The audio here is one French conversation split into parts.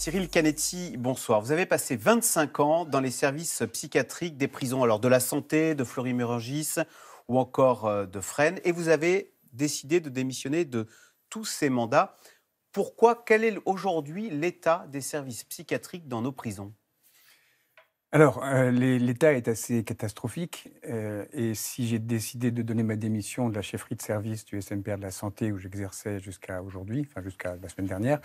Cyril Canetti, bonsoir. Vous avez passé 25 ans dans les services psychiatriques des prisons, alors de la santé, de fleury ou encore euh, de Fresnes, et vous avez décidé de démissionner de tous ces mandats. Pourquoi Quel est aujourd'hui l'état des services psychiatriques dans nos prisons alors, euh, l'état est assez catastrophique. Euh, et si j'ai décidé de donner ma démission de la chefferie de service du SMPR de la santé où j'exerçais jusqu'à aujourd'hui, enfin jusqu'à la semaine dernière,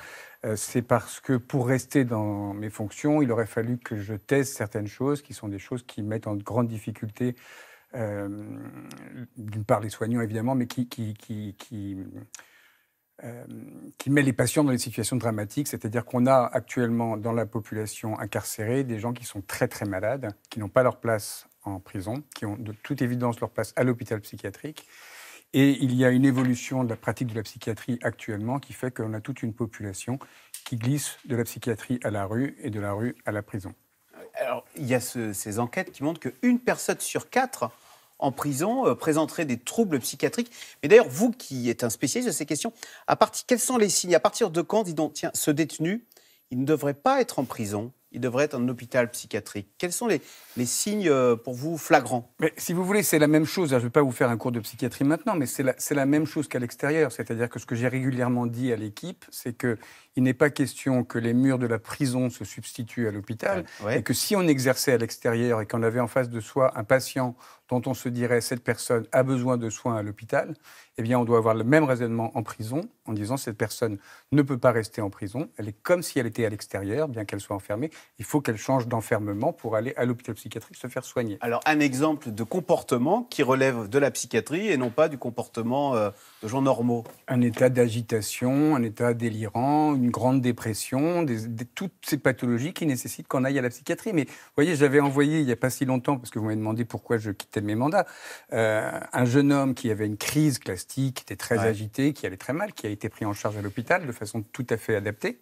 euh, c'est parce que pour rester dans mes fonctions, il aurait fallu que je teste certaines choses qui sont des choses qui mettent en grande difficulté. d'une part les soignants évidemment, mais qui, qui, qui, qui euh, qui met les patients dans des situations dramatiques. C'est-à-dire qu'on a actuellement dans la population incarcérée des gens qui sont très très malades, qui n'ont pas leur place en prison, qui ont de toute évidence leur place à l'hôpital psychiatrique. Et il y a une évolution de la pratique de la psychiatrie actuellement qui fait qu'on a toute une population qui glisse de la psychiatrie à la rue et de la rue à la prison. Alors, il y a ces enquêtes qui montrent qu'une personne sur quatre en prison euh, présenterait des troubles psychiatriques. Mais d'ailleurs, vous qui êtes un spécialiste de ces questions, à partir, quels sont les signes À partir de quand dit donc, tiens, ce détenu, il ne devrait pas être en prison il devrait être en hôpital psychiatrique. Quels sont les, les signes euh, pour vous flagrants Si vous voulez, c'est la même chose. Hein, je ne vais pas vous faire un cours de psychiatrie maintenant, mais c'est la, la, même chose qu'à l'extérieur. C'est-à-dire que ce que j'ai régulièrement dit à l'équipe, c'est que il n'est pas question que les murs de la prison se substituent à l'hôpital, et que si on exerçait à l'extérieur et qu'on avait en face de soi un patient dont on se dirait cette personne a besoin de soins à l'hôpital, eh bien on doit avoir le même raisonnement en prison en disant cette personne ne peut pas rester en prison, elle est comme si elle était à l'extérieur, bien qu'elle soit enfermée, il faut qu'elle change d'enfermement pour aller à l'hôpital psychiatrique se faire soigner. Alors un exemple de comportement qui relève de la psychiatrie et non pas du comportement euh, de gens normaux. Un état d'agitation, un état délirant, une une grande dépression, toutes ces pathologies qui nécessitent qu'on aille à la psychiatrie. Mais vous voyez, j'avais envoyé il n'y a pas si longtemps, parce que vous m'avez demandé pourquoi je quittais mes mandats, euh, un jeune homme qui avait une crise classique, qui était très agité, qui allait très mal, qui a été pris en charge à l'hôpital de façon tout à fait adaptée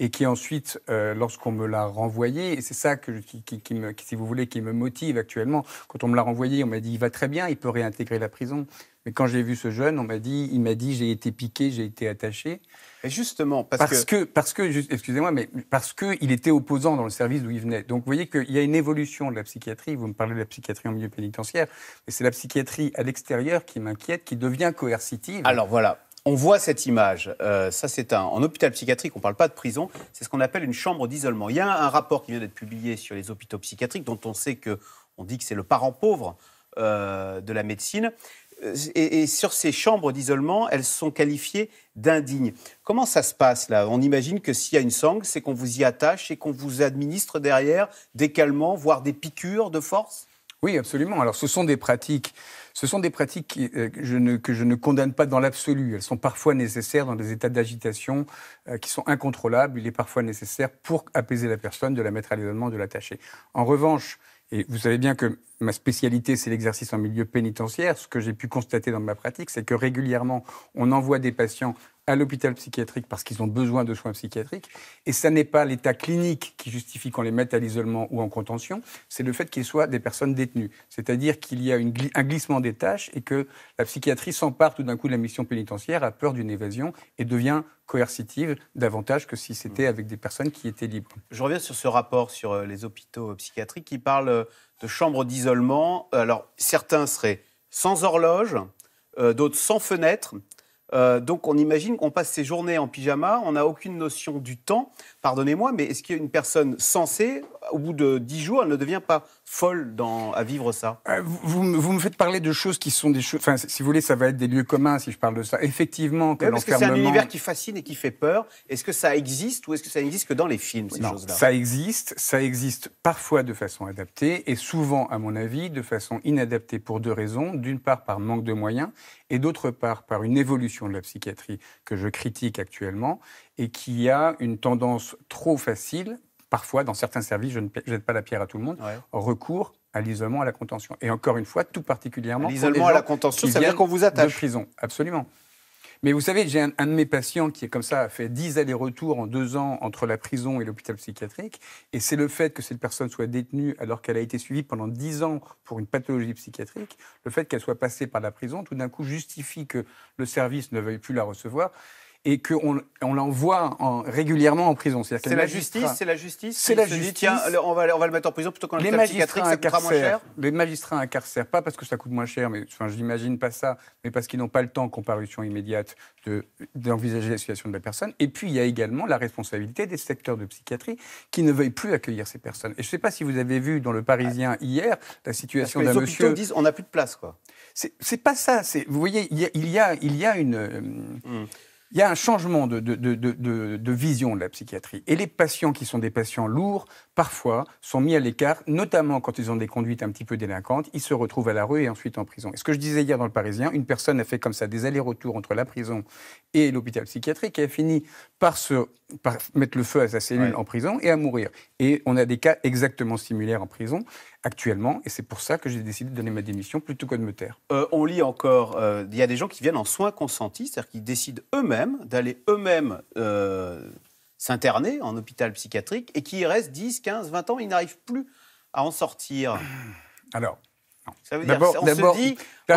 et qui ensuite, euh, lorsqu'on me l'a renvoyé, et c'est ça que, qui, qui, me, si vous voulez, qui me motive actuellement, quand on me l'a renvoyé, on m'a dit, il va très bien, il peut réintégrer la prison. Mais quand j'ai vu ce jeune, on m'a dit, il m'a dit, j'ai été piqué, j'ai été attaché. Et justement, parce, que... parce que, excusez-moi, mais parce que il était opposant dans le service d'où il venait. Donc, vous voyez qu'il y a une évolution de la psychiatrie. Vous me parlez de la psychiatrie en milieu pénitentiaire, mais c'est la psychiatrie à l'extérieur qui m'inquiète, qui devient coercitive. Alors voilà. On voit cette image. Euh, ça, c'est un. En hôpital psychiatrique, on ne parle pas de prison. C'est ce qu'on appelle une chambre d'isolement. Il y a un rapport qui vient d'être publié sur les hôpitaux psychiatriques, dont on sait que on dit que c'est le parent pauvre euh, de la médecine. Euh, et, sur ces chambres d'isolement, elles sont qualifiées d'indignes. Comment ça se passe là On imagine que s'il y a une sangle, c'est qu'on vous y attache et qu'on vous administre derrière des calmants, voire des piqûres de force oui, absolument. Alors, ce sont des pratiques, ce sont des pratiques euh, que, je ne, condamne pas dans l'absolu. Elles sont parfois nécessaires dans des états d'agitation euh, qui sont incontrôlables. Il est parfois nécessaire pour apaiser la personne de la mettre à l'isolement, de l'attacher. En revanche, et vous savez bien que ma spécialité, c'est l'exercice en milieu pénitentiaire. Ce que j'ai pu constater dans ma pratique, c'est que régulièrement, on envoie des patients à l'hôpital psychiatrique parce qu'ils ont besoin de soins psychiatriques. Et ça n'est pas l'état clinique qui justifie qu'on les mette à l'isolement ou en contention, c'est le fait qu'ils soient des personnes détenues. C'est-à-dire qu'il y a un glissement des tâches et que la psychiatrie s'empare tout d'un coup de la mission pénitentiaire, a peur d'une évasion et devient coercitive davantage que si c'était avec des personnes qui étaient libres. Je reviens sur ce rapport sur euh, les hôpitaux euh, psychiatriques qui parle euh, de chambres d'isolement. Alors certains seraient sans horloge, d'autres sans fenêtre. Euh, donc on imagine qu'on passe ses journées en pyjama, on n'a aucune notion du temps. Pardonnez-moi, mais est-ce qu'il y a une personne sensée au bout de dix jours, elle ne devient pas folle à vivre ça euh, vous, vous, me faites parler de choses qui sont des choses. Enfin, si vous voulez, ça va être des lieux communs si je parle de ça. Effectivement, que oui, c'est un univers qui fascine et qui fait peur. Est-ce que ça existe ou est-ce que ça n'existe que dans les films, ces choses-là Ça existe. Ça existe parfois de façon adaptée et souvent, à mon avis, de façon inadaptée pour deux raisons. D'une part, par manque de moyens et d'autre part, par une évolution de la psychiatrie que je critique actuellement et qui a une tendance trop facile parfois, dans certains services, je ne jette pas la pierre à tout le monde, recours à l'isolement, à la contention. Et encore une fois, tout particulièrement. L'isolement à la contention, ça veut dire qu'on vous attache. De prison, absolument. Mais vous savez, j'ai un, de mes patients qui est comme ça, a fait 10 allers-retours en deux ans entre la prison et l'hôpital psychiatrique. Et c'est le fait que cette personne soit détenue alors qu'elle a été suivie pendant 10 ans pour une pathologie psychiatrique, le fait qu'elle soit passée par la prison, tout d'un coup justifie que le service ne veuille plus la recevoir et qu'on on l'envoie en, régulièrement en prison. C'est la, justice, c'est la justice. C'est la justice. on va, va le mettre en prison plutôt qu'en psychiatrie, ça moins cher. Les magistrats incarcèrent pas parce que ça coûte moins cher, mais enfin, je n'imagine pas ça, mais parce qu'ils n'ont pas le temps, comparution immédiate, d'envisager la situation de la personne. Et puis il y a également la responsabilité des secteurs de psychiatrie qui ne veulent plus accueillir ces personnes. Et je ne sais pas si vous avez vu dans le Parisien ah. hier la situation d'un monsieur. Les hôpitaux disent on n'a plus de place, quoi. C'est pas ça. Vous voyez, il y a, il y a, une. Euh, hmm. Il y a un changement de, de, vision de la psychiatrie. Et les patients qui sont des patients lourds, parfois, sont mis à l'écart, notamment quand ils ont des conduites un petit peu délinquantes. Ils se retrouvent à la rue et ensuite en prison. Et ce que je disais hier dans le Parisien, une personne a fait comme ça des allers-retours entre la prison et l'hôpital psychiatrique et a fini par, se, mettre le feu à sa cellule en prison et à mourir. Et on a des cas exactement similaires en prison actuellement. Et c'est pour ça que j'ai décidé de donner ma démission plutôt que de me taire. Euh, on lit encore, euh, il y a des gens qui viennent en soins consentis, c'est-à-dire qu'ils décident eux-mêmes d'aller eux-mêmes euh, s'interner en hôpital psychiatrique et qui y restent 10, 15, 20 ans, ils n'arrivent plus à en sortir. Alors, ça veut dire, on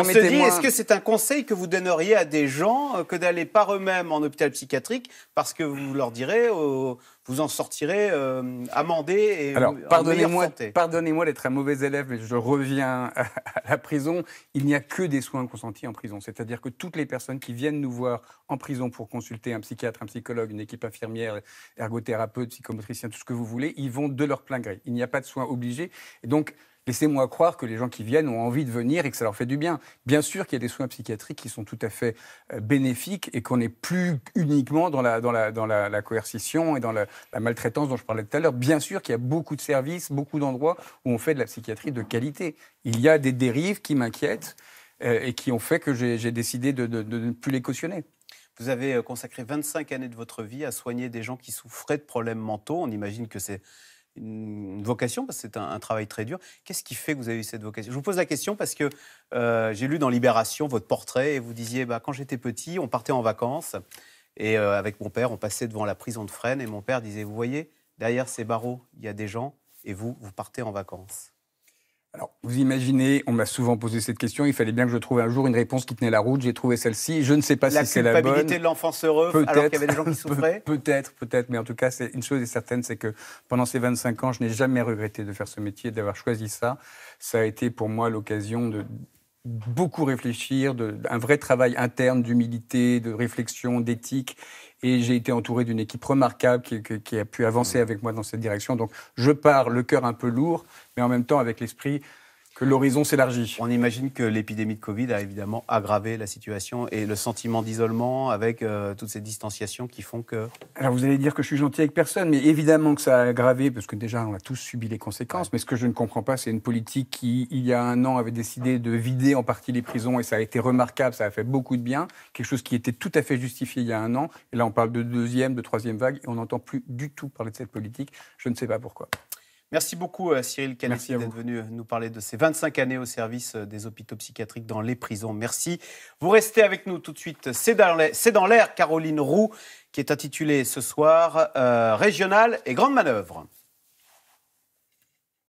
se dit, est-ce que c'est un conseil que vous donneriez à des gens euh, que d'aller par eux-mêmes en hôpital psychiatrique parce que vous leur direz, euh, vous en sortirez euh, amendé et Alors, pardonnez-moi, pardonnez-moi d'être un mauvais élève, mais je reviens à, à la prison. Il n'y a que des soins consentis en prison. C'est-à-dire que toutes les personnes qui viennent nous voir en prison pour consulter un psychiatre, un psychologue, une équipe infirmière, ergothérapeute, psychomotricien, tout ce que vous voulez, ils vont de leur plein gré. Il n'y a pas de soins obligés. Et donc, Laissez-moi croire que les gens qui viennent ont envie de venir et que ça leur fait du bien. Bien sûr qu'il y a des soins psychiatriques qui sont tout à fait euh, bénéfiques et qu'on n'est plus uniquement dans, la, dans, dans la, coercition et dans la, maltraitance dont je parlais tout à l'heure. Bien sûr qu'il y a beaucoup de services, beaucoup d'endroits où on fait de la psychiatrie de qualité. Il y a des dérives qui m'inquiètent euh, et qui ont fait que j'ai décidé de, de ne plus les cautionner. Vous avez euh, consacré 25 années de votre vie à soigner des gens qui souffraient de problèmes mentaux. On imagine que c'est une vocation, parce que c'est un, travail très dur. Qu'est-ce qui fait que vous avez eu cette vocation Je vous pose la question parce que euh, j'ai lu dans Libération votre portrait et vous disiez, bah, quand j'étais petit, on partait en vacances et euh, avec mon père, on passait devant la prison de Fresnes et mon père disait, vous voyez, derrière ces barreaux, il y a des gens et vous, vous partez en vacances. Alors, vous imaginez, on m'a souvent posé cette question, il fallait bien que je trouve un jour une réponse qui tenait la route, j'ai trouvé celle-ci, je ne sais pas si c'est la bonne. La culpabilité de l'enfance heureux, alors qu'il y avait des gens qui souffraient Peut-être, peut-être, mais en tout cas, une chose est certaine, c'est que pendant ces 25 ans, je n'ai jamais regretté de faire ce métier, d'avoir choisi ça. Ça a été pour moi l'occasion de beaucoup réfléchir, de, un vrai travail interne d'humilité, de réflexion, d'éthique. Et j'ai été entouré d'une équipe remarquable qui, a pu avancer mmh. avec moi dans cette direction. Donc je pars le cœur un peu lourd, mais en même temps avec l'esprit que l'horizon s'élargit. On imagine que l'épidémie de Covid a évidemment aggravé la situation et le sentiment d'isolement avec euh, toutes ces distanciations qui font que. Alors vous allez dire que je suis gentil avec personne, mais évidemment que ça a aggravé, parce que déjà on a tous subi les conséquences. Mais ce que je ne comprends pas, c'est une politique qui, il y a un an, avait décidé de vider en partie les prisons et ça a été remarquable, ça a fait beaucoup de bien. Quelque chose qui était tout à fait justifié il y a un an. Et là on parle de deuxième, de troisième vague et on n'entend plus du tout parler de cette politique. Je ne sais pas pourquoi. Merci beaucoup euh, Cyril Canessi d'être venu euh, nous parler de ces 25 années au service euh, des hôpitaux psychiatriques dans les prisons. Merci. Vous restez avec nous tout de suite. C'est dans l'air, Caroline Roux, qui est intitulée ce soir Régionale et Grande Manœuvre.